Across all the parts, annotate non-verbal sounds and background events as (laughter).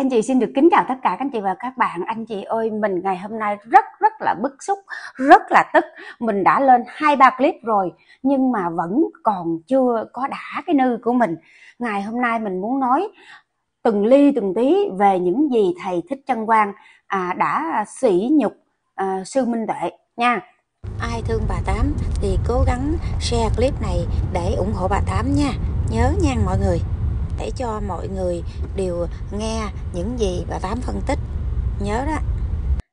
Anh chị xin được kính chào tất cả các anh chị và các bạn Anh chị ơi mình ngày hôm nay rất rất là bức xúc Rất là tức Mình đã lên hai ba clip rồi Nhưng mà vẫn còn chưa có đã cái nư của mình Ngày hôm nay mình muốn nói từng ly từng tí về những gì thầy Thích chân Quang à, đã sỉ nhục à, sư Minh Tuệ nha Ai thương bà Tám thì cố gắng share clip này để ủng hộ bà Tám nha Nhớ nha mọi người để cho mọi người đều nghe những gì bà Tám phân tích nhớ đó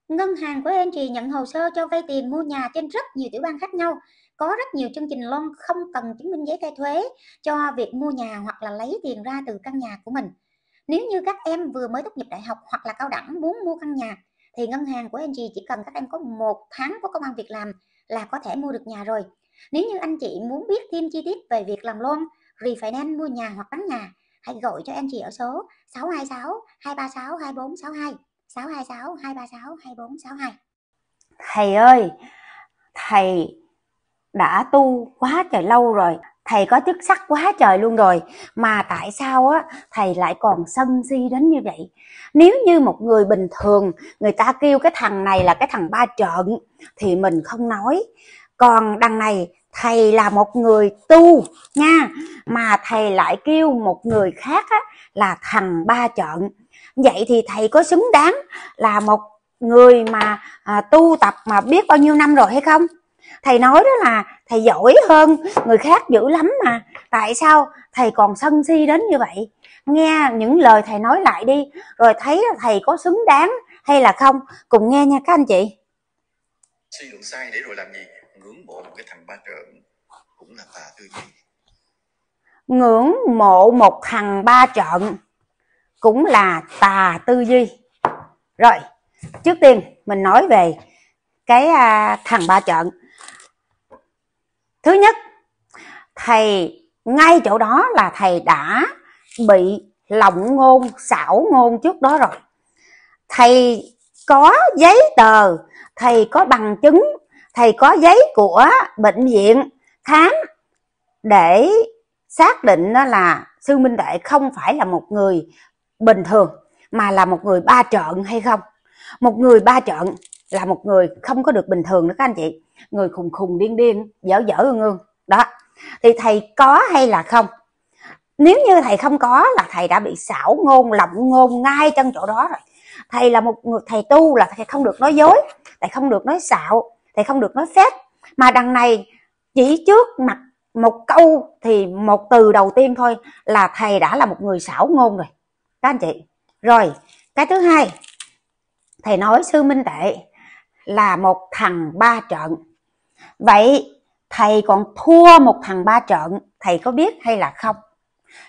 Ngân hàng của em chị nhận hồ sơ cho vay tiền mua nhà trên rất nhiều tiểu bang khác nhau có rất nhiều chương trình loan không cần chứng minh giấy khai thuế cho việc mua nhà hoặc là lấy tiền ra từ căn nhà của mình nếu như các em vừa mới tốt nghiệp đại học hoặc là cao đẳng muốn mua căn nhà thì ngân hàng của anh chị chỉ cần các em có một tháng có công an việc làm là có thể mua được nhà rồi. Nếu như anh chị muốn biết thêm chi tiết về việc làm loan, refinance mua nhà hoặc bán nhà hãy gọi cho em chị ở số 626 236 2462 626 236 2462 Thầy ơi, thầy đã tu quá trời lâu rồi thầy có chức sắc quá trời luôn rồi mà tại sao á thầy lại còn sân si đến như vậy nếu như một người bình thường người ta kêu cái thằng này là cái thằng ba trợn thì mình không nói còn đằng này thầy là một người tu nha mà thầy lại kêu một người khác á, là thằng ba trận vậy thì thầy có xứng đáng là một người mà à, tu tập mà biết bao nhiêu năm rồi hay không thầy nói đó là thầy giỏi hơn người khác dữ lắm mà tại sao thầy còn sân si đến như vậy nghe những lời thầy nói lại đi rồi thấy thầy có xứng đáng hay là không cùng nghe nha các anh chị suy luận sai để rồi làm gì mộ một cái thằng ba trượng cũng là tà tư duy ngưỡng mộ một thằng ba trận cũng là tà tư duy rồi trước tiên mình nói về cái à, thằng ba trận. thứ nhất thầy ngay chỗ đó là thầy đã bị lộng ngôn xảo ngôn trước đó rồi thầy có giấy tờ thầy có bằng chứng thầy có giấy của bệnh viện khám để xác định đó là sư minh đệ không phải là một người bình thường mà là một người ba trợn hay không một người ba trợn là một người không có được bình thường đó các anh chị người khùng khùng điên điên dở dở ương ương đó thì thầy có hay là không nếu như thầy không có là thầy đã bị xảo ngôn lộng ngôn ngay trong chỗ đó rồi thầy là một người thầy tu là thầy không được nói dối thầy không được nói xạo thì không được nói phép mà đằng này chỉ trước mặt một câu thì một từ đầu tiên thôi là thầy đã là một người xảo ngôn rồi các anh chị rồi cái thứ hai thầy nói sư minh tệ là một thằng ba trận vậy thầy còn thua một thằng ba trận thầy có biết hay là không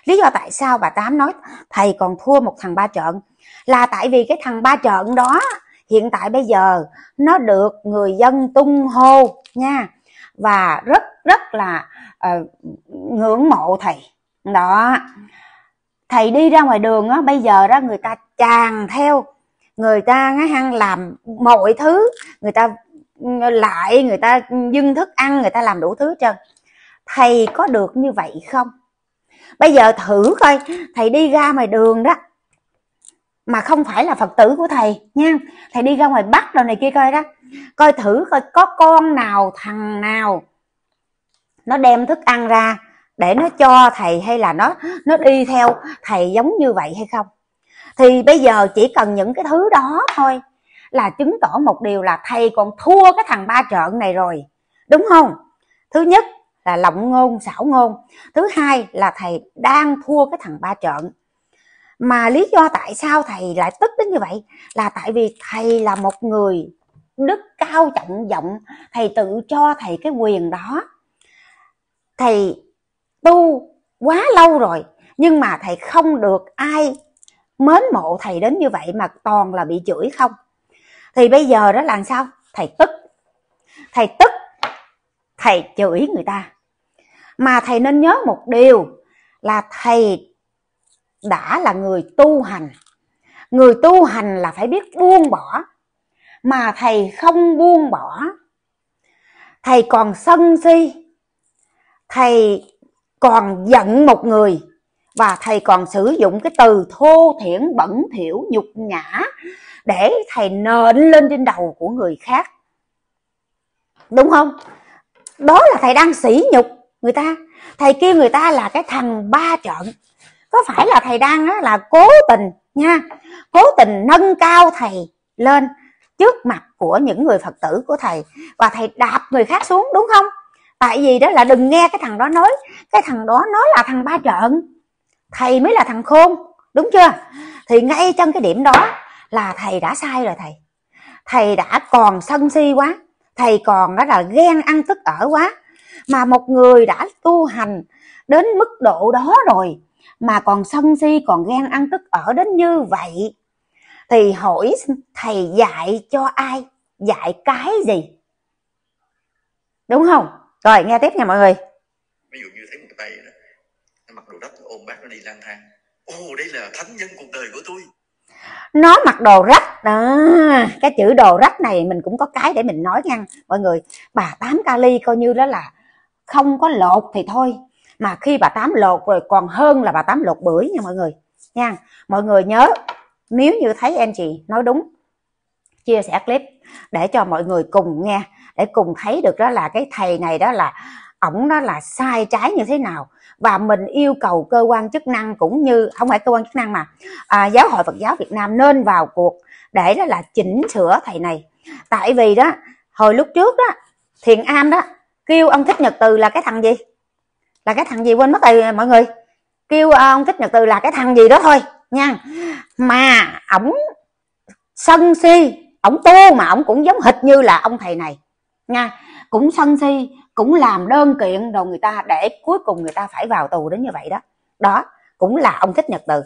lý do tại sao bà tám nói thầy còn thua một thằng ba trận là tại vì cái thằng ba trận đó hiện tại bây giờ nó được người dân tung hô nha và rất rất là uh, ngưỡng mộ thầy đó thầy đi ra ngoài đường á bây giờ đó người ta tràn theo người ta hăng làm mọi thứ người ta ừ, lại người ta dưng thức ăn người ta làm đủ thứ trơn thầy có được như vậy không bây giờ thử coi thầy đi ra ngoài đường đó mà không phải là phật tử của thầy nha thầy đi ra ngoài bắt đồ này kia coi đó coi thử coi có con nào thằng nào nó đem thức ăn ra để nó cho thầy hay là nó nó đi theo thầy giống như vậy hay không thì bây giờ chỉ cần những cái thứ đó thôi là chứng tỏ một điều là thầy còn thua cái thằng ba trợn này rồi đúng không thứ nhất là lộng ngôn xảo ngôn thứ hai là thầy đang thua cái thằng ba trợn mà lý do tại sao thầy lại tức đến như vậy là tại vì thầy là một người đức cao trọng vọng thầy tự cho thầy cái quyền đó thầy tu quá lâu rồi nhưng mà thầy không được ai mến mộ thầy đến như vậy mà toàn là bị chửi không thì bây giờ đó làm sao thầy tức thầy tức thầy chửi người ta mà thầy nên nhớ một điều là thầy đã là người tu hành người tu hành là phải biết buông bỏ mà thầy không buông bỏ thầy còn sân si thầy còn giận một người và thầy còn sử dụng cái từ thô thiển bẩn thỉu nhục nhã để thầy nện lên trên đầu của người khác đúng không đó là thầy đang sỉ nhục người ta thầy kêu người ta là cái thằng ba trận có phải là thầy đang đó là cố tình nha cố tình nâng cao thầy lên trước mặt của những người phật tử của thầy và thầy đạp người khác xuống đúng không tại vì đó là đừng nghe cái thằng đó nói cái thằng đó nói là thằng ba trợn thầy mới là thằng khôn đúng chưa thì ngay trong cái điểm đó là thầy đã sai rồi thầy thầy đã còn sân si quá thầy còn đó là ghen ăn tức ở quá mà một người đã tu hành đến mức độ đó rồi mà còn sân si còn ghen ăn tức ở đến như vậy thì hỏi thầy dạy cho ai dạy cái gì đúng không rồi nghe tiếp nha mọi người ví dụ như thấy một tay đó nó mặc đồ rách ôm bác nó đi lang thang ồ đây là thánh nhân cuộc đời của tôi nó mặc đồ rách à, cái chữ đồ rách này mình cũng có cái để mình nói nha mọi người bà tám kali coi như đó là không có lột thì thôi mà khi bà tám lột rồi còn hơn là bà tám lột bưởi nha mọi người nha mọi người nhớ nếu như thấy em chị nói đúng chia sẻ clip để cho mọi người cùng nghe để cùng thấy được đó là cái thầy này đó là ổng nó là sai trái như thế nào và mình yêu cầu cơ quan chức năng cũng như không phải cơ quan chức năng mà à, giáo hội Phật giáo Việt Nam nên vào cuộc để đó là chỉnh sửa thầy này tại vì đó hồi lúc trước đó Thiền An đó kêu ông Thích Nhật Từ là cái thằng gì là cái thằng gì quên mất rồi mọi người kêu à, ông thích nhật từ là cái thằng gì đó thôi nha mà ổng sân si ổng tu mà ổng cũng giống hệt như là ông thầy này nha cũng sân si cũng làm đơn kiện rồi người ta để cuối cùng người ta phải vào tù đến như vậy đó đó cũng là ông thích nhật từ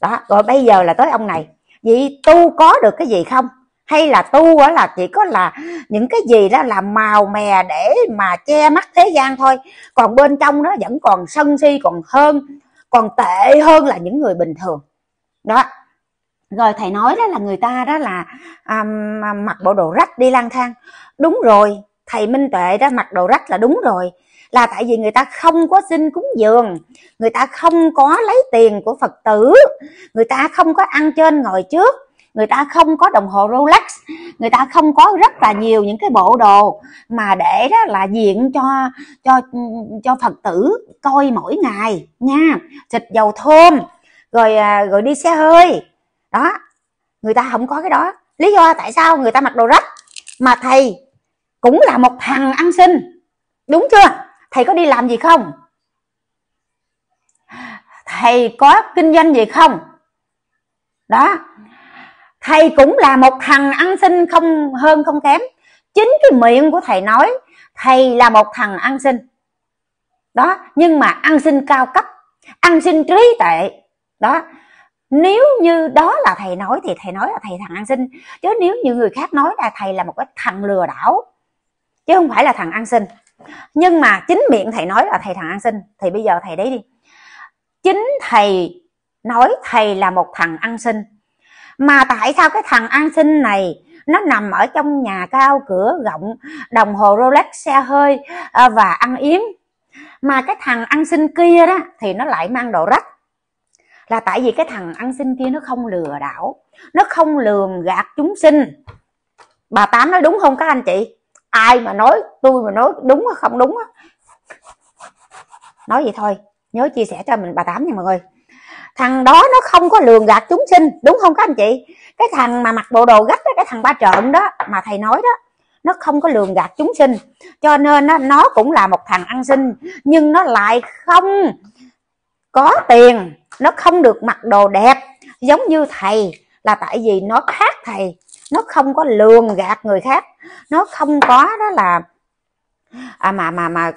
đó rồi bây giờ là tới ông này vậy tu có được cái gì không hay là tu á là chỉ có là những cái gì đó là màu mè để mà che mắt thế gian thôi còn bên trong nó vẫn còn sân si còn hơn còn tệ hơn là những người bình thường đó rồi thầy nói đó là người ta đó là à, mặc bộ đồ rách đi lang thang đúng rồi thầy minh tuệ đó mặc đồ rách là đúng rồi là tại vì người ta không có xin cúng dường người ta không có lấy tiền của phật tử người ta không có ăn trên ngồi trước người ta không có đồng hồ Rolex người ta không có rất là nhiều những cái bộ đồ mà để đó là diện cho cho cho phật tử coi mỗi ngày nha xịt dầu thơm rồi à, rồi đi xe hơi đó người ta không có cái đó lý do tại sao người ta mặc đồ rách mà thầy cũng là một thằng ăn xin đúng chưa thầy có đi làm gì không thầy có kinh doanh gì không đó thầy cũng là một thằng ăn xin không hơn không kém chính cái miệng của thầy nói thầy là một thằng ăn xin đó nhưng mà ăn xin cao cấp ăn xin trí tệ đó nếu như đó là thầy nói thì thầy nói là thầy thằng ăn xin chứ nếu như người khác nói là thầy là một cái thằng lừa đảo chứ không phải là thằng ăn xin nhưng mà chính miệng thầy nói là thầy thằng ăn xin thì bây giờ thầy đấy đi chính thầy nói thầy là một thằng ăn xin mà tại sao cái thằng an sinh này nó nằm ở trong nhà cao cửa rộng đồng hồ rolex xe hơi à, và ăn yếm mà cái thằng ăn xin kia đó thì nó lại mang đồ rách là tại vì cái thằng ăn xin kia nó không lừa đảo nó không lường gạt chúng sinh bà tám nói đúng không các anh chị ai mà nói tôi mà nói đúng không đúng nói vậy thôi nhớ chia sẻ cho mình bà tám nha mọi người thằng đó nó không có lường gạt chúng sinh đúng không các anh chị cái thằng mà mặc bộ đồ gắt đó, cái thằng ba trộm đó mà thầy nói đó nó không có lường gạt chúng sinh cho nên nó, nó cũng là một thằng ăn xin nhưng nó lại không có tiền nó không được mặc đồ đẹp giống như thầy là tại vì nó khác thầy nó không có lường gạt người khác nó không có đó là à, mà mà mà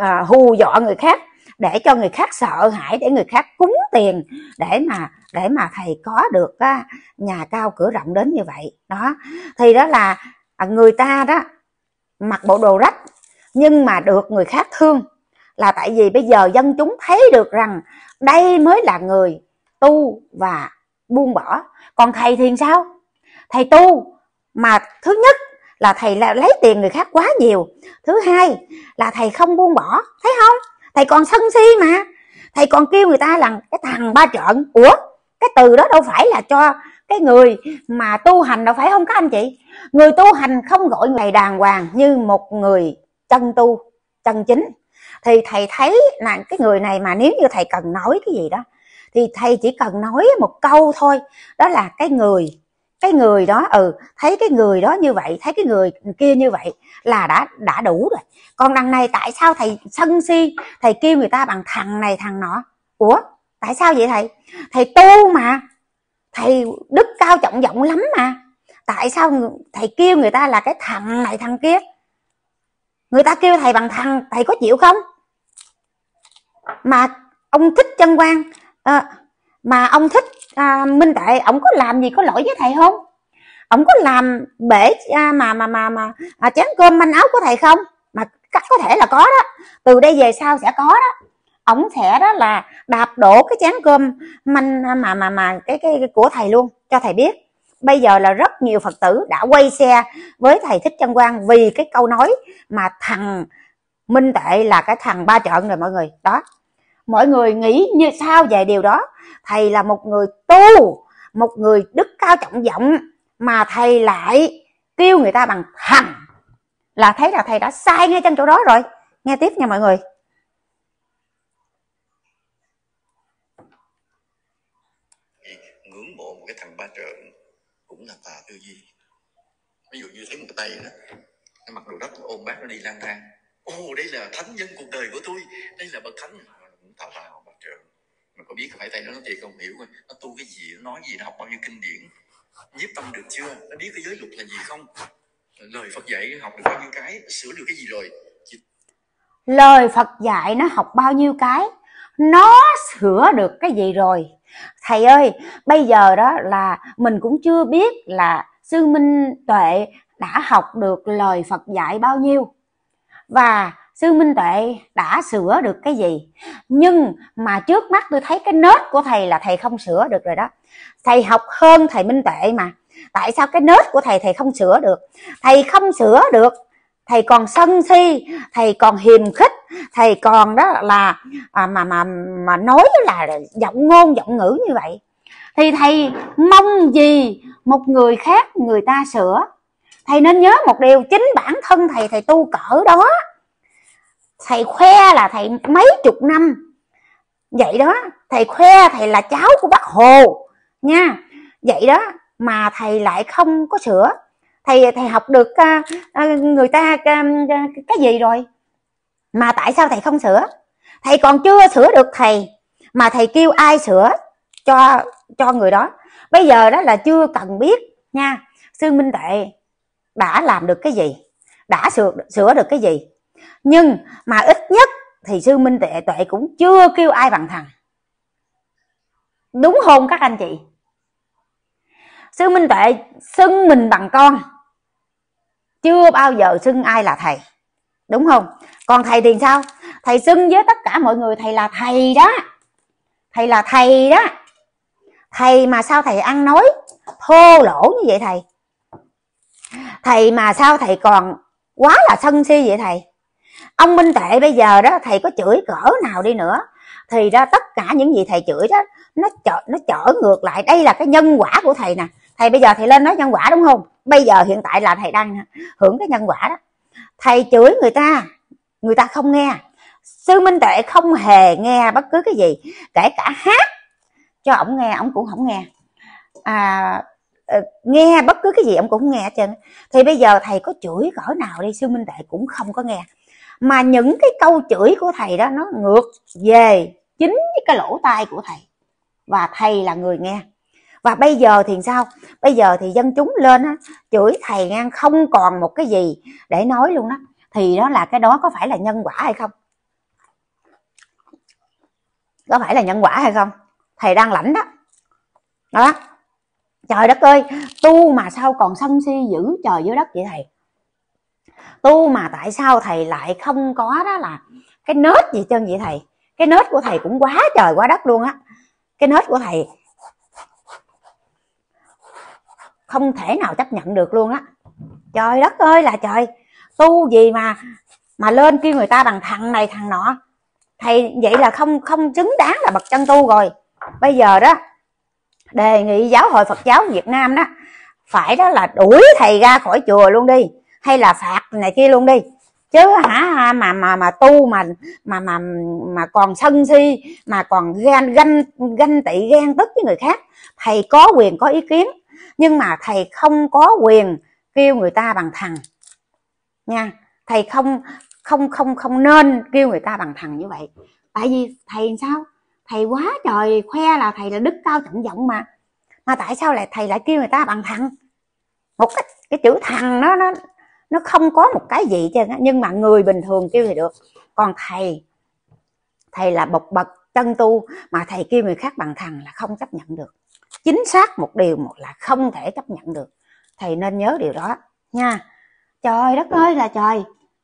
à, hù dọa người khác để cho người khác sợ hãi để người khác cúng tiền để mà để mà thầy có được á, nhà cao cửa rộng đến như vậy đó thì đó là à, người ta đó mặc bộ đồ rách nhưng mà được người khác thương là tại vì bây giờ dân chúng thấy được rằng đây mới là người tu và buông bỏ còn thầy thì sao thầy tu mà thứ nhất là thầy lấy tiền người khác quá nhiều thứ hai là thầy không buông bỏ thấy không thầy còn sân si mà thầy còn kêu người ta là cái thằng ba trận ủa cái từ đó đâu phải là cho cái người mà tu hành đâu phải không các anh chị người tu hành không gọi ngày đàng hoàng như một người chân tu chân chính thì thầy thấy là cái người này mà nếu như thầy cần nói cái gì đó thì thầy chỉ cần nói một câu thôi đó là cái người cái người đó ừ thấy cái người đó như vậy thấy cái người kia như vậy là đã đã đủ rồi còn đằng này tại sao thầy sân si thầy kêu người ta bằng thằng này thằng nọ ủa tại sao vậy thầy thầy tu mà thầy đức cao trọng vọng lắm mà tại sao thầy kêu người ta là cái thằng này thằng kia người ta kêu thầy bằng thằng thầy có chịu không mà ông thích chân quan à, ờ, mà ông thích à, Minh Tệ ổng có làm gì có lỗi với thầy không ổng có làm bể à, mà mà mà mà à, chán cơm manh áo của thầy không mà cách có thể là có đó từ đây về sau sẽ có đó ổng sẽ đó là đạp đổ cái chén cơm manh à, mà mà mà cái cái, cái của thầy luôn cho thầy biết bây giờ là rất nhiều phật tử đã quay xe với thầy thích chân quang vì cái câu nói mà thằng minh tệ là cái thằng ba trận rồi mọi người đó mọi người nghĩ như sao về điều đó thầy là một người tu một người đức cao trọng vọng mà thầy lại kêu người ta bằng thằng là thấy là thầy đã sai ngay trong chỗ đó rồi nghe tiếp nha mọi người ngưỡng mộ một cái thằng ba trượng cũng là tà tư duy ví dụ như thấy một tay đó nó mặc đồ đất ôm bác nó đi lang thang ô đây là thánh nhân cuộc đời của tôi đây là bậc thánh cũng tào lao bắt trường mình có biết phải tay nó thì không hiểu nó tu cái gì nó nói gì nó học bao nhiêu kinh điển giúp tâm được chưa nó biết cái giới luật là gì không lời phật dạy nó học được bao nhiêu cái sửa được cái gì rồi Chị... lời phật dạy nó học bao nhiêu cái nó sửa được cái gì rồi thầy ơi bây giờ đó là mình cũng chưa biết là sư minh tuệ đã học được lời phật dạy bao nhiêu và sư minh tuệ đã sửa được cái gì nhưng mà trước mắt tôi thấy cái nết của thầy là thầy không sửa được rồi đó thầy học hơn thầy minh tuệ mà tại sao cái nết của thầy thầy không sửa được thầy không sửa được thầy còn sân si thầy còn hiềm khích thầy còn đó là à, mà mà mà nói là giọng ngôn giọng ngữ như vậy thì thầy mong gì một người khác người ta sửa thầy nên nhớ một điều chính bản thân thầy thầy tu cỡ đó thầy khoe là thầy mấy chục năm vậy đó thầy khoe thầy là cháu của bác hồ nha vậy đó mà thầy lại không có sửa thầy thầy học được uh, uh, người ta uh, cái gì rồi mà tại sao thầy không sửa thầy còn chưa sửa được thầy mà thầy kêu ai sửa cho cho người đó bây giờ đó là chưa cần biết nha sư minh tệ đã làm được cái gì đã sửa sửa được cái gì nhưng mà ít nhất thì sư minh Tệ tuệ cũng chưa kêu ai bằng thằng đúng không các anh chị sư minh Tệ xưng mình bằng con chưa bao giờ xưng ai là thầy đúng không còn thầy thì sao thầy xưng với tất cả mọi người thầy là thầy đó thầy là thầy đó thầy mà sao thầy ăn nói thô lỗ như vậy thầy thầy mà sao thầy còn quá là sân si vậy thầy ông minh tệ bây giờ đó thầy có chửi cỡ nào đi nữa thì ra tất cả những gì thầy chửi đó nó chở nó chở ngược lại đây là cái nhân quả của thầy nè thầy bây giờ thầy lên nói nhân quả đúng không bây giờ hiện tại là thầy đang hưởng cái nhân quả đó thầy chửi người ta người ta không nghe sư minh tệ không hề nghe bất cứ cái gì kể cả hát cho ổng nghe ổng cũng không nghe à, ờ, nghe bất cứ cái gì ổng cũng không nghe hết trơn thì bây giờ thầy có chửi cỡ nào đi sư minh tệ cũng không có nghe mà những cái câu chửi của thầy đó nó ngược về chính cái lỗ tai của thầy và thầy là người nghe và bây giờ thì sao bây giờ thì dân chúng lên á, chửi thầy ngang không còn một cái gì để nói luôn đó thì đó là cái đó có phải là nhân quả hay không có phải là nhân quả hay không thầy đang lãnh đó đó trời đất ơi tu mà sao còn sân si giữ trời dưới đất vậy thầy tu mà tại sao thầy lại không có đó là cái nết gì chân vậy thầy cái nết của thầy cũng quá trời quá đất luôn á cái nết của thầy không thể nào chấp nhận được luôn á trời đất ơi là trời tu gì mà mà lên kêu người ta bằng thằng này thằng nọ thầy vậy là không không xứng đáng là bậc chân tu rồi bây giờ đó đề nghị giáo hội phật giáo việt nam đó phải đó là đuổi thầy ra khỏi chùa luôn đi hay là phạt này kia luôn đi chứ hả mà mà mà tu mà mà mà mà còn sân si mà còn gan ganh ganh tị gan tức với người khác thầy có quyền có ý kiến nhưng mà thầy không có quyền kêu người ta bằng thằng nha thầy không không không không nên kêu người ta bằng thằng như vậy tại vì thầy sao thầy quá trời khoe là thầy là đức cao trọng vọng mà mà tại sao lại thầy lại kêu người ta bằng thằng một cái, cái chữ thằng đó nó nó không có một cái gì chứ nhưng mà người bình thường kêu thì được còn thầy thầy là bộc bậc chân tu mà thầy kêu người khác bằng thằng là không chấp nhận được chính xác một điều một là không thể chấp nhận được thầy nên nhớ điều đó nha trời đất ơi là trời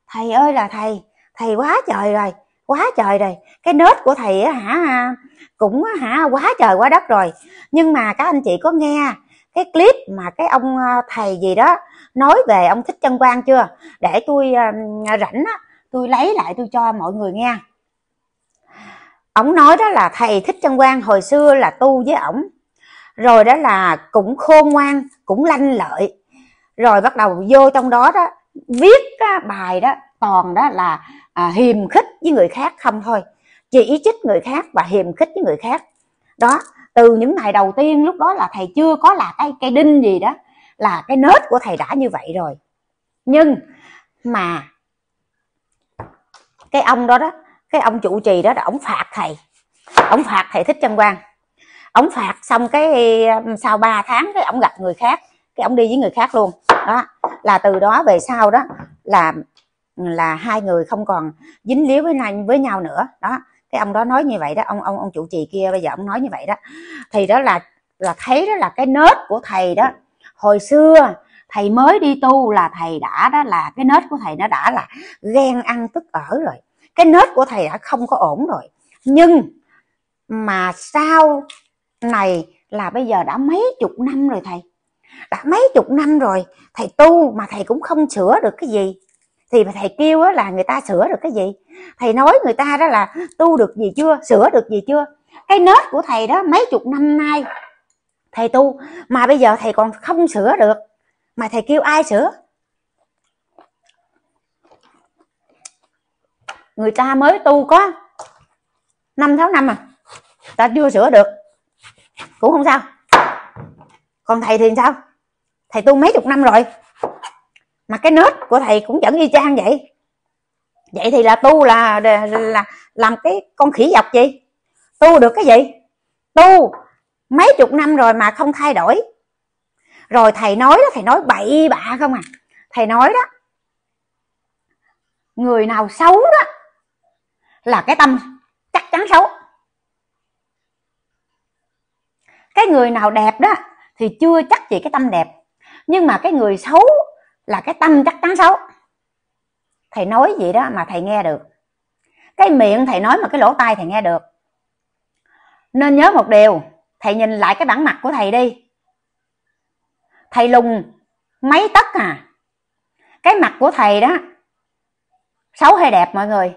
thầy ơi là thầy thầy quá trời rồi quá trời rồi cái nết của thầy á hả cũng hả quá trời quá đất rồi nhưng mà các anh chị có nghe cái clip mà cái ông ờ, thầy gì đó nói về ông thích chân quang chưa để tôi uh, rảnh á tôi lấy lại tôi cho mọi người nghe ổng nói đó là thầy thích chân quang hồi xưa là tu với ổng rồi đó là cũng khôn ngoan cũng lanh lợi rồi bắt đầu vô trong đó đó viết á, bài đó toàn đó là à, hiềm khích với người khác không thôi chỉ trích người khác và hiềm khích với người khác đó từ những ngày đầu tiên lúc đó là thầy chưa có là cái cây đinh gì đó là cái nết của thầy đã như vậy rồi nhưng mà cái ông đó đó cái ông chủ trì đó là ông phạt thầy ông phạt thầy thích chân quan ông phạt xong cái ừ, sau 3 tháng cái ông gặp người khác cái ông đi với người khác luôn đó là từ đó về sau đó là ừ, là hai người không còn dính líu với nhau với nhau nữa đó cái ông đó nói như vậy đó ông ông ông chủ trì kia bây giờ ông nói như vậy đó thì đó là là thấy đó là cái nết của thầy đó hồi xưa thầy mới đi tu là thầy đã đó là cái nết của thầy nó đã là ghen ăn tức ở rồi cái nết của thầy đã không có ổn rồi nhưng mà sau này là bây giờ đã mấy chục năm rồi thầy đã mấy chục năm rồi thầy tu mà thầy cũng không sửa được cái gì thì thầy kêu là người ta sửa được cái gì thầy nói người ta đó là tu được gì chưa sửa được gì chưa cái nết của thầy đó mấy chục năm nay thầy tu mà bây giờ thầy còn không sửa được mà thầy kêu ai sửa người ta mới tu có năm tháng năm à ta chưa sửa được cũng không sao còn thầy thì sao thầy tu mấy chục năm rồi mà cái nết của thầy cũng vẫn y chang vậy vậy thì là tu là, là, là làm cái con khỉ dọc gì tu được cái gì tu mấy chục năm rồi mà không thay đổi rồi thầy nói đó thầy nói bậy bạ không à thầy nói đó người nào xấu đó là cái tâm chắc chắn xấu cái người nào đẹp đó thì chưa chắc gì cái tâm đẹp nhưng mà cái người xấu là cái tâm chắc chắn xấu thầy nói vậy đó mà thầy nghe được cái miệng thầy nói mà cái lỗ tai thầy nghe được nên nhớ một điều thầy nhìn lại cái bản mặt của thầy đi thầy lùng mấy tấc à cái mặt của thầy đó xấu hay đẹp mọi người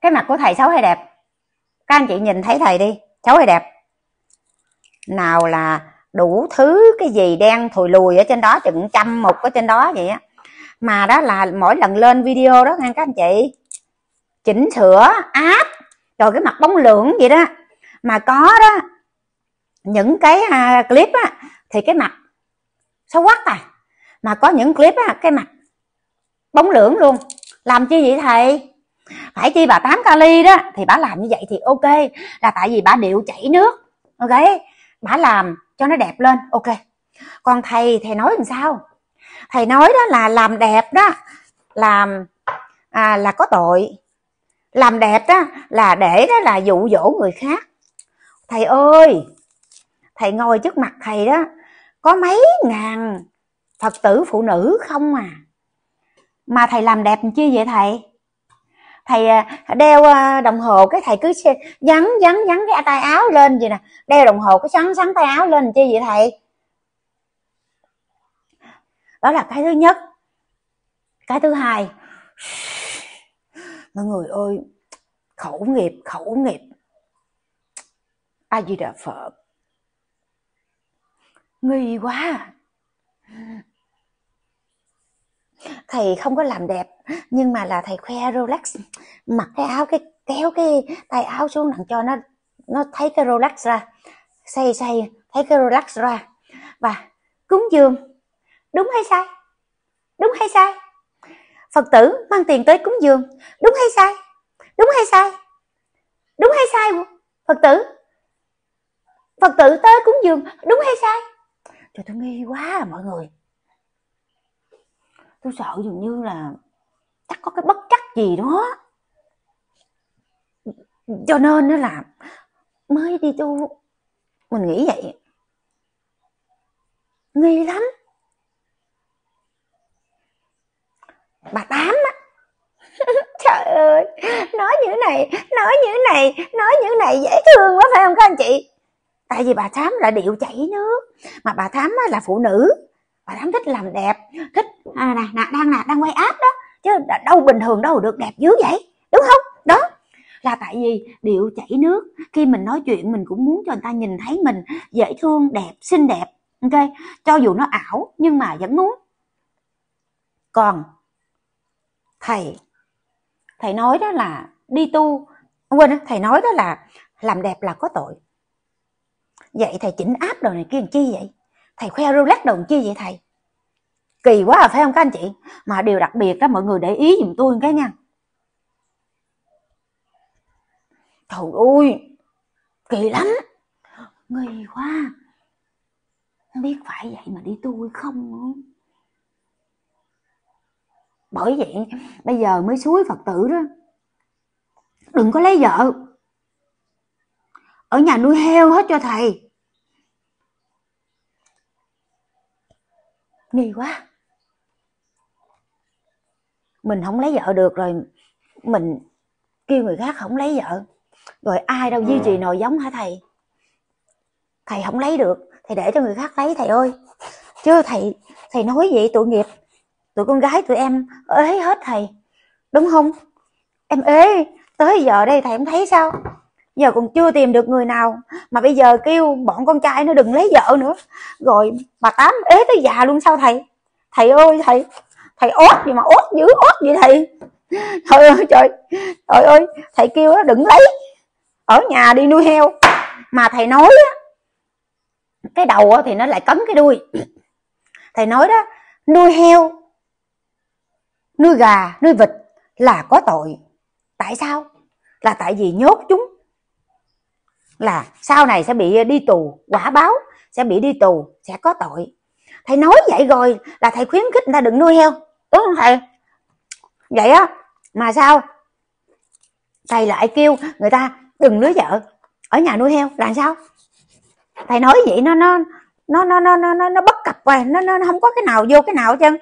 cái mặt của thầy xấu hay đẹp các anh chị nhìn thấy thầy đi xấu hay đẹp nào là đủ thứ cái gì đen thùi lùi ở trên đó chừng trăm một ở trên đó vậy á mà đó là mỗi lần lên video đó nghe các anh chị chỉnh sửa áp rồi cái mặt bóng lượng vậy đó mà có đó những cái uh, clip á, thì cái mặt xấu quắc à mà có những clip á, cái mặt bóng lưỡng luôn làm chi vậy thầy phải chi bà tám kali đó thì bà làm như vậy thì ok là tại vì bà điệu chảy nước ok bà làm cho nó đẹp lên ok còn thầy thầy nói làm sao thầy nói đó là làm đẹp đó làm à, là có tội làm đẹp đó là để đó là dụ dỗ người khác thầy ơi thầy ngồi trước mặt thầy đó có mấy ngàn phật tử phụ nữ không à mà thầy làm đẹp chi vậy thầy thầy à, đeo à, đồng hồ cái thầy cứ dắn dắn dắn cái tay áo lên vậy nè đeo đồng hồ cái sắn sắn tay áo lên chi vậy thầy đó là cái thứ nhất cái thứ hai mọi người ơi khẩu nghiệp khẩu nghiệp a di đà phật nguy quá thầy không có làm đẹp nhưng mà là thầy khoe rolex mặc cái áo cái kéo cái tay áo xuống đằng cho nó nó thấy cái rolex ra say say thấy cái rolex ra và cúng dường đúng hay sai đúng hay sai phật tử mang tiền tới cúng dường đúng hay sai đúng hay sai đúng hay sai phật tử phật tử tới cúng dường đúng hay sai trời tôi nghi quá à, mọi người tôi sợ dường như là chắc có cái bất chắc gì đó cho nên nó là mới đi tu mình nghĩ vậy nghi lắm bà tám á (laughs) trời ơi nói như này nói như này nói như này dễ thương quá phải không các anh chị tại vì bà thám là điệu chảy nước mà bà thám là phụ nữ bà thám thích làm đẹp thích à, nè nè đang nè đang quay áp đó chứ đâu bình thường đâu được đẹp dữ vậy đúng không đó là tại vì điệu chảy nước khi mình nói chuyện mình cũng muốn cho người ta nhìn thấy mình dễ thương đẹp xinh đẹp ok cho dù nó ảo nhưng mà vẫn muốn còn thầy thầy nói đó là đi tu quên thầy nói đó là làm đẹp là có tội vậy thầy chỉnh áp đồ này kia làm chi vậy thầy khoe rolex đồ làm chi vậy thầy kỳ quá à, phải không các anh chị mà điều đặc biệt đó mọi người để ý giùm tôi cái nha trời ơi kỳ lắm nghi quá không biết phải vậy mà đi tu không nữa bởi vậy bây giờ mới suối phật tử đó đừng có lấy vợ ở nhà nuôi heo hết cho thầy nghi quá mình không lấy vợ được rồi mình kêu người khác không lấy vợ rồi ai đâu duy trì ừ. nồi giống hả thầy thầy không lấy được thầy để cho người khác lấy thầy ơi chứ thầy thầy nói vậy tội nghiệp tụi con gái tụi em ế hết thầy đúng không em ế tới giờ đây thầy không thấy sao giờ còn chưa tìm được người nào mà bây giờ kêu bọn con trai nó đừng lấy vợ nữa rồi bà tám ế tới già luôn sao thầy thầy ơi thầy thầy ốt gì mà ốt dữ ốt vậy thầy (laughs) trời ơi trời trời ơi thầy kêu nó đừng lấy ở nhà đi nuôi heo mà thầy nói cái đầu thì nó lại cấn cái đuôi (clears throat) thầy nói đó nuôi heo nuôi gà nuôi vịt là có tội tại sao là tại vì nhốt chúng là sau này sẽ bị ờ, đi tù quả báo sẽ bị đi tù sẽ có tội thầy nói vậy rồi là thầy khuyến khích người ta đừng nuôi heo đúng không thầy vậy á mà sao thầy lại kêu người ta đừng lấy vợ ở nhà nuôi heo làm sao thầy nói vậy nó nó nó nó nó nó nó, bất cập rồi nó, nó nó không có cái nào vô cái nào hết trơn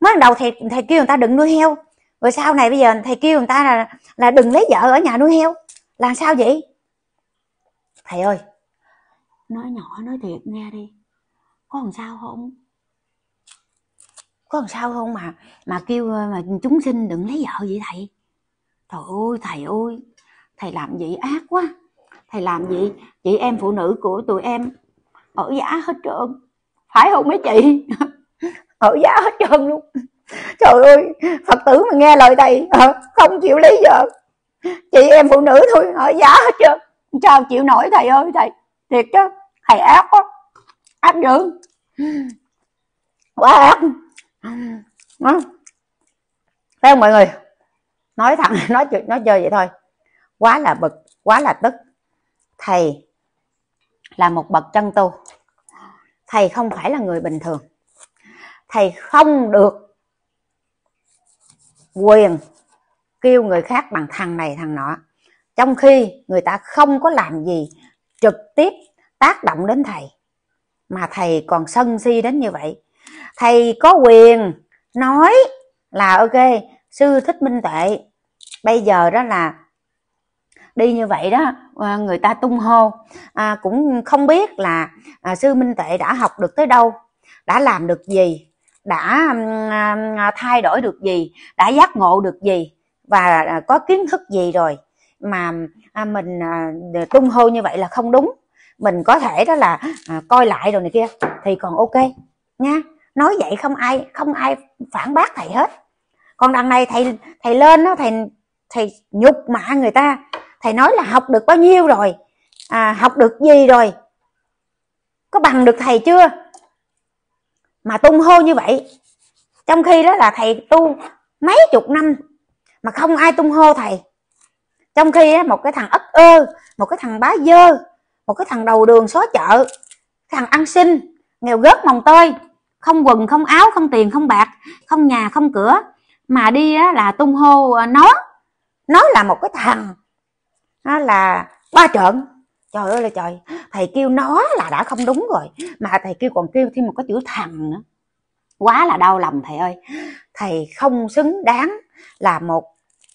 mới đầu thầy thầy kêu người ta đừng nuôi heo rồi sau này bây giờ thầy kêu người ta là là đừng lấy vợ ở nhà nuôi heo làm sao vậy thầy ơi nói nhỏ nói thiệt nghe đi có làm sao không có làm sao không mà mà kêu ờ, mà chúng sinh đừng lấy vợ vậy thầy trời ơi thầy ơi thầy làm vậy ác quá thầy làm vậy chị em phụ nữ của tụi em ở giá hết trơn phải không mấy chị (laughs) ở giá hết trơn luôn trời ơi phật tử mà nghe lời thầy ờ, không chịu lấy vợ chị em phụ nữ thôi ở giá hết trơn sao chịu nổi thầy ơi thầy thiệt chứ thầy ác quá ác dữ quá ác đó. thấy không mọi người nói thẳng (laughs) nói chuyện nói chơi vậy thôi quá là bực quá là tức thầy là một bậc chân tu thầy không phải là người bình thường thầy không được quyền kêu người khác bằng thằng này thằng nọ trong khi người ta không có làm gì trực tiếp tác động đến thầy mà thầy còn sân si đến như vậy thầy có quyền nói là ok sư thích minh tuệ bây giờ đó là đi như vậy đó ờ, người ta tung hô à, cũng không biết là à, sư minh tuệ đã học được tới đâu đã làm được gì đã à, thay đổi được gì đã giác ngộ được gì và à, có kiến thức gì rồi mà à, mình à, tung hô như vậy là không đúng mình có thể đó là à, coi lại rồi này kia thì còn ok nha nói vậy không ai không ai phản bác thầy hết còn đằng này thầy thầy lên đó thầy thầy nhục mạ người ta thầy nói là học được bao nhiêu rồi à, học được gì rồi có bằng được thầy chưa mà tung hô như vậy trong khi đó là thầy tu mấy chục năm mà không ai tung hô thầy trong khi một cái thằng ất ơ một cái thằng bá dơ một cái thằng đầu đường xó chợ thằng ăn xin nghèo gớt mồng tơi không quần không áo không tiền không bạc không nhà không cửa mà đi là tung hô à, nó nó là một cái thằng nó là ba trợn trời ơi là trời thầy kêu nó là đã không đúng rồi mà thầy kêu còn kêu thêm một cái chữ thằng nữa quá là đau lòng thầy ơi thầy không xứng đáng là một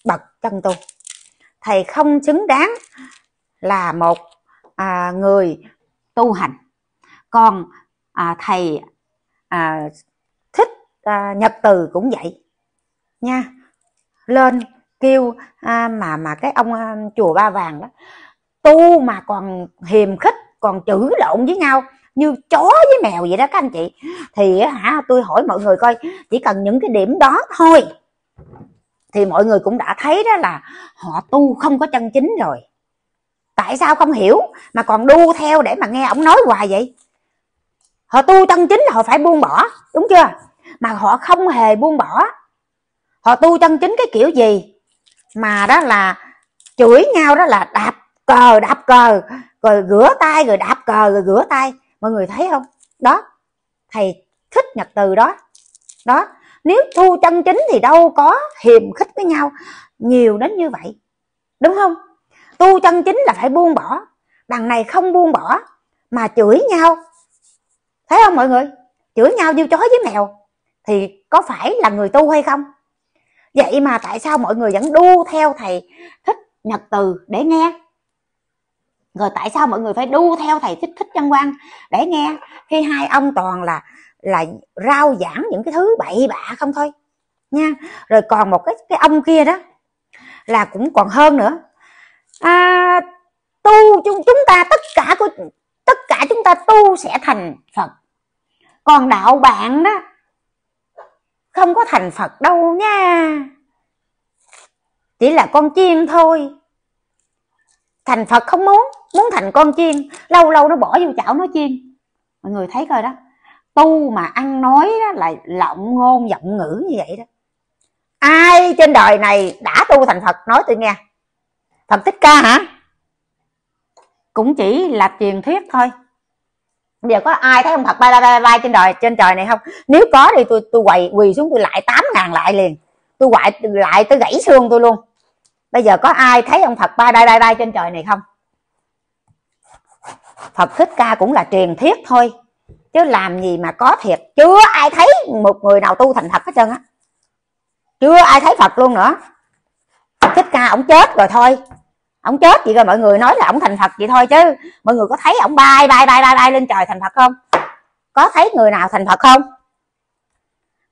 bậc chân tu thầy không xứng đáng là một à, người tu hành còn à, thầy à, thích à, nhật từ cũng vậy nha lên kêu à, mà mà cái ông à, chùa ba vàng đó tu mà còn hiềm khích còn chữ lộn với nhau như chó với mèo vậy đó các anh chị thì hả tôi hỏi mọi người coi chỉ cần những cái điểm đó thôi thì mọi người cũng đã thấy đó là họ tu không có chân chính rồi tại sao không hiểu mà còn đu theo để mà nghe ông nói hoài vậy họ tu chân chính là họ phải buông bỏ đúng chưa mà họ không hề buông bỏ họ tu chân chính cái kiểu gì mà đó là chửi nhau đó là đạp cờ đạp cờ rồi rửa tay rồi đạp cờ rồi rửa tay mọi người thấy không đó thầy thích nhật từ đó đó nếu tu chân chính thì đâu có hiềm khích với nhau nhiều đến như vậy đúng không tu chân chính là phải buông bỏ đằng này không buông bỏ mà chửi nhau thấy không mọi người chửi nhau như chó với mèo thì có phải là người tu hay không vậy mà tại sao mọi người vẫn đu theo thầy thích nhật từ để nghe rồi tại sao mọi người phải đu theo thầy thích thích chân quan để nghe khi hai ông toàn là là rao giảng những cái thứ bậy bạ không thôi nha rồi còn một cái cái ông kia đó là cũng còn hơn nữa à, tu chúng chúng ta tất cả của tất cả chúng ta tu sẽ thành phật còn đạo bạn đó không có thành phật đâu nha chỉ là con chiên thôi thành phật không muốn muốn thành con chiên lâu lâu nó bỏ vô chảo nó chiên mọi người thấy coi đó tu mà ăn nói đó là lộng ngôn giọng ngữ như vậy đó ai trên đời này đã tu thành phật nói tôi nghe phật thích ca hả cũng chỉ là truyền thuyết thôi bây giờ có ai thấy ông phật bay bay bay trên đời trên trời này không nếu có thì tôi tôi quỳ quỳ xuống tôi lại tám ngàn lại liền tôi quại lại tôi gãy xương tôi luôn bây giờ có ai thấy ông phật bay bay bay bay trên trời này không phật thích ca cũng là truyền thuyết thôi chứ làm gì mà có thiệt chưa ai thấy một người nào tu thành thật hết trơn á chưa ai thấy phật luôn nữa thích ca ổng chết rồi thôi ổng chết vậy rồi mọi người nói là ổng thành phật vậy thôi chứ mọi người có thấy ổng bay bay bay bay bay lên trời thành phật không có thấy người nào thành phật không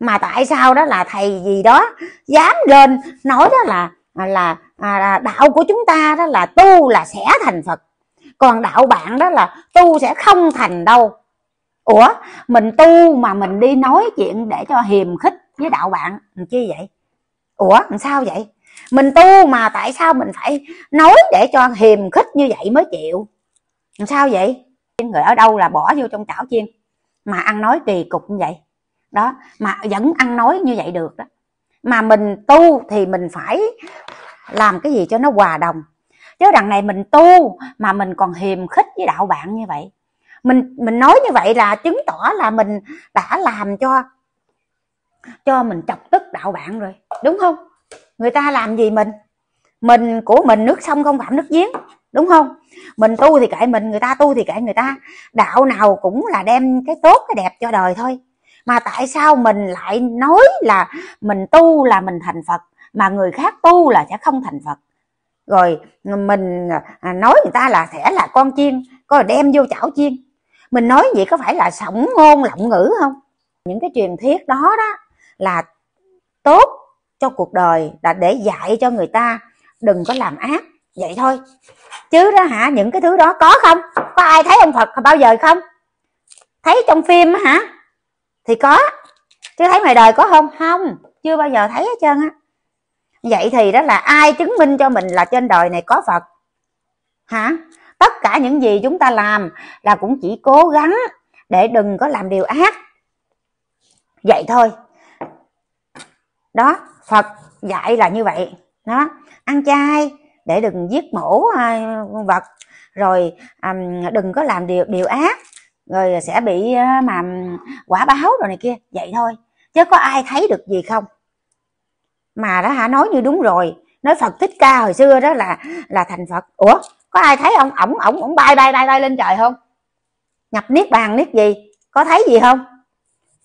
mà tại sao đó là thầy gì đó dám lên nói đó là là, à, là đạo của chúng ta đó là tu là sẽ thành phật còn đạo bạn đó là tu sẽ không thành đâu ủa mình tu mà mình đi nói chuyện để cho hiềm khích với đạo bạn làm chi vậy ủa làm sao vậy mình tu mà tại sao mình phải nói để cho hiềm khích như vậy mới chịu làm sao vậy người ở đâu là bỏ vô trong chảo chiên mà ăn nói kỳ cục như vậy đó mà vẫn ăn nói như vậy được đó mà mình tu thì mình phải làm cái gì cho nó hòa đồng chứ đằng này mình tu mà mình còn hiềm khích với đạo bạn như vậy mình mình nói như vậy là chứng tỏ là mình đã làm cho cho mình chọc tức đạo bạn rồi đúng không người ta làm gì mình mình của mình nước sông không phạm nước giếng đúng không mình tu thì kệ mình người ta tu thì kệ người ta đạo nào cũng là đem cái tốt cái đẹp cho đời thôi mà tại sao mình lại nói là mình tu là mình thành phật mà người khác tu là sẽ không thành phật rồi mình à, nói người ta là sẽ là con chiên coi đem vô chảo chiên mình nói vậy có phải là sổng ngôn lộng ngữ không những cái truyền thuyết đó đó là tốt cho cuộc đời là để dạy cho người ta đừng có làm ác vậy thôi chứ đó hả những cái thứ đó có không có ai thấy ông phật bao giờ không thấy trong phim hả thì có chứ thấy ngoài đời có không không chưa bao giờ thấy hết trơn á vậy thì đó là ai chứng minh cho mình là trên đời này có phật hả tất cả những gì chúng ta làm là cũng chỉ cố gắng để đừng có làm điều ác vậy thôi đó phật dạy là như vậy đó ăn chay để đừng giết mổ à, vật rồi đừng có làm điều điều ác rồi sẽ bị à, mà quả báo rồi này kia vậy thôi chứ có ai thấy được gì không mà đó hả nói như đúng rồi nói phật thích ca hồi xưa đó là là thành phật ủa có ai thấy ông ổng ổng ổng bay bay bay bay lên trời không nhập niết bàn niết gì có thấy gì không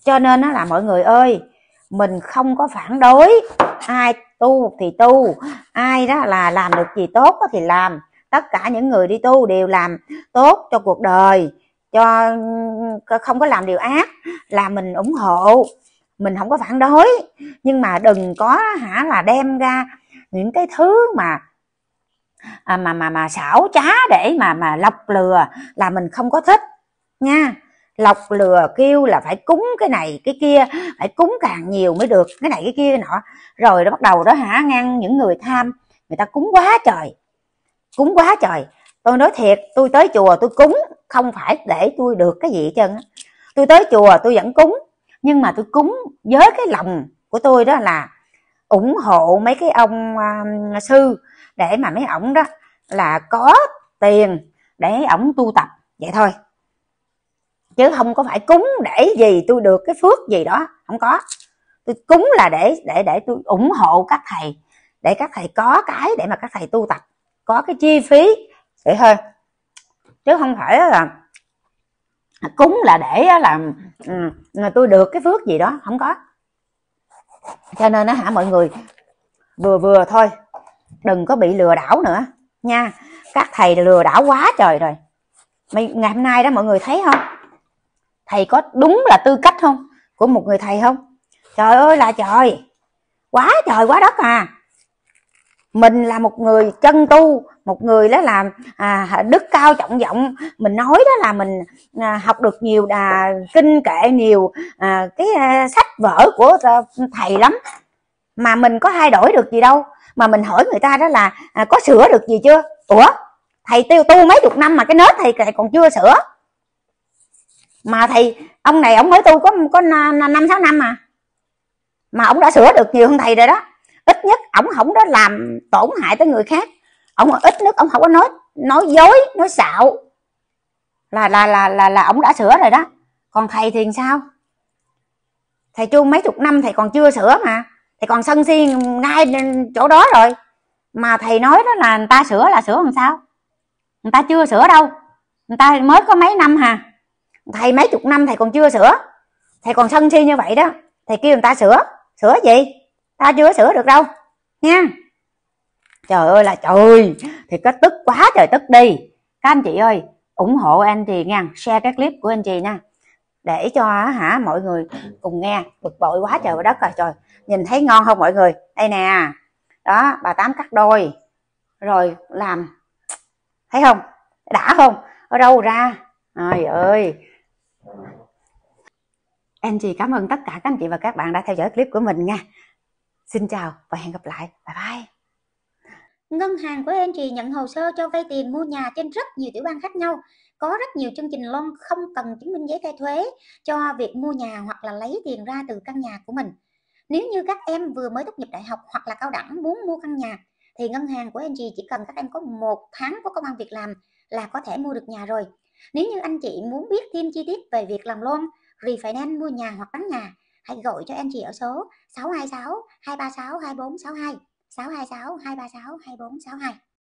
cho nên nó là mọi người ơi mình không có phản đối ai tu thì tu ai đó là làm được gì tốt thì làm tất cả những người đi tu đều làm tốt cho cuộc đời cho không có làm điều ác là mình ủng hộ mình không có phản đối nhưng mà đừng có hả là đem ra những cái thứ mà à, mà mà mà xảo trá để mà mà lọc lừa là mình không có thích nha lọc lừa kêu là phải cúng cái này cái kia phải cúng càng nhiều mới được cái này cái kia nọ rồi nó bắt đầu đó hả ngăn những người tham người ta cúng quá trời cúng quá trời tôi nói thiệt tôi tới chùa tôi cúng không phải để tôi được cái gì chân tôi tới chùa tôi vẫn cúng nhưng mà tôi cúng với cái lòng của tôi đó là ủng hộ mấy cái ông uh, sư để mà mấy ổng đó là có tiền để ổng tu tập vậy thôi chứ không có phải cúng để gì tôi được cái phước gì đó không có tôi cúng là để để để tôi ủng hộ các thầy để các thầy có cái để mà các thầy tu tập có cái chi phí vậy thôi chứ không phải là cúng là để làm là ừ, tôi được cái phước gì đó không có cho nên nó hả mọi người vừa vừa thôi đừng có bị lừa đảo nữa nha các thầy lừa đảo quá trời rồi mày ngày hôm nay đó mọi người thấy không thầy có đúng là tư cách không của một người thầy không trời ơi là trời quá trời quá đất à mình là một người chân tu một người đó làm à, đức cao trọng vọng mình nói đó là mình à, học được nhiều đà kinh kệ nhiều à, cái à, sách vở của à, thầy lắm mà mình có thay đổi được gì đâu mà mình hỏi người ta đó là à, có sửa được gì chưa ủa thầy tiêu tu mấy chục năm mà cái nết thầy, còn chưa sửa mà thầy ông này ông mới tu có có năm sáu năm mà mà ông đã sửa được nhiều hơn thầy rồi đó ít nhất ông không đó làm tổn hại tới người khác ông ít nhất ông không có nói nói dối nói xạo là là là là là ông đã sửa rồi đó còn thầy thì sao thầy chu mấy chục năm thầy còn chưa sửa mà thì còn sân si ngay chỗ đó rồi mà thầy nói đó là người ta sửa là sửa làm sao người ta chưa sửa đâu người ta mới có mấy năm hà thầy mấy chục năm thầy còn chưa sửa thầy còn sân si như vậy đó thầy kêu người ta sửa sửa gì ta chưa sửa được đâu nha trời ơi là trời thì có tức quá trời tức đi các anh chị ơi ủng hộ anh chị nha share cái clip của anh chị nha để cho hả mọi người ừ. cùng nghe bực bội quá trời và đất rồi trời nhìn thấy ngon không mọi người đây nè đó bà tám cắt đôi rồi làm thấy không đã không ở đâu ra trời ơi em chị cảm ơn tất cả các anh chị và các bạn đã theo dõi clip của mình nha xin chào và hẹn gặp lại bye bye Ngân hàng của em chị nhận hồ sơ cho vay tiền mua nhà trên rất nhiều tiểu bang khác nhau có rất nhiều chương trình loan không cần chứng minh giấy khai thuế cho việc mua nhà hoặc là lấy tiền ra từ căn nhà của mình nếu như các em vừa mới tốt nghiệp đại học hoặc là cao đẳng muốn mua căn nhà thì ngân hàng của anh chị chỉ cần các em có một tháng có công an việc làm là có thể mua được nhà rồi nếu như anh chị muốn biết thêm chi tiết về việc làm loan refinance mua nhà hoặc bán nhà hãy gọi cho anh chị ở số 626 236 2462 626 236 2462